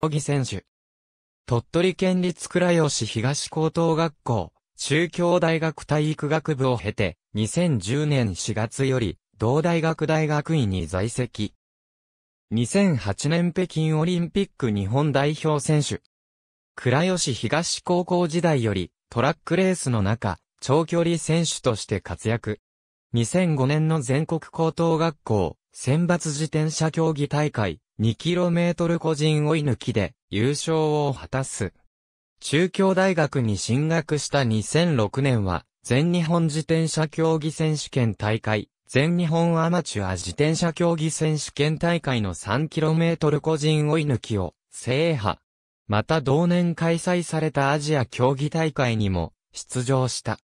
木選手。鳥取県立倉吉東高等学校、中京大学体育学部を経て、2010年4月より、同大学大学院に在籍。2008年北京オリンピック日本代表選手。倉吉東高校時代より、トラックレースの中、長距離選手として活躍。2005年の全国高等学校、選抜自転車競技大会、2km 個人追い抜きで優勝を果たす。中京大学に進学した2006年は、全日本自転車競技選手権大会、全日本アマチュア自転車競技選手権大会の 3km 個人追い抜きを制覇。また同年開催されたアジア競技大会にも出場した。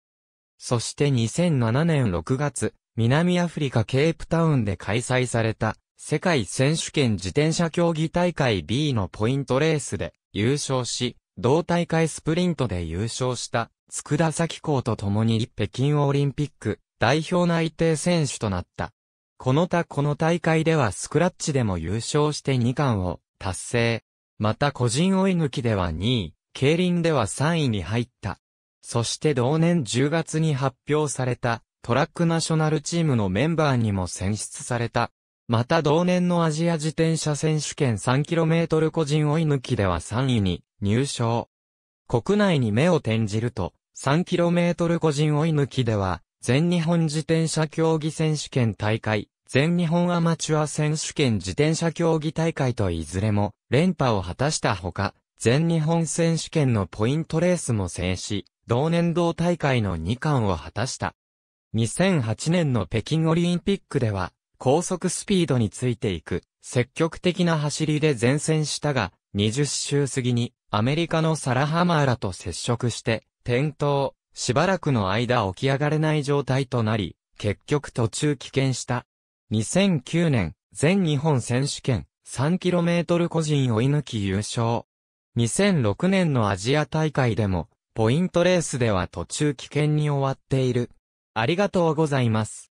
そして2007年6月、南アフリカケープタウンで開催された世界選手権自転車競技大会 B のポイントレースで優勝し、同大会スプリントで優勝した佃崎校と共に北京オリンピック代表内定選手となった。この他この大会ではスクラッチでも優勝して2冠を達成。また個人追い抜きでは2位、競輪では3位に入った。そして同年10月に発表された、トラックナショナルチームのメンバーにも選出された。また同年のアジア自転車選手権 3km 個人追い抜きでは3位に入賞。国内に目を転じると、3km 個人追い抜きでは、全日本自転車競技選手権大会、全日本アマチュア選手権自転車競技大会といずれも連覇を果たしたほか、全日本選手権のポイントレースも制し、同年同大会の2冠を果たした。2008年の北京オリンピックでは、高速スピードについていく、積極的な走りで前線したが、20周過ぎに、アメリカのサラハマーラと接触して、転倒、しばらくの間起き上がれない状態となり、結局途中棄権した。2009年、全日本選手権、3km 個人追い抜き優勝。2006年のアジア大会でも、ポイントレースでは途中危険に終わっている。ありがとうございます。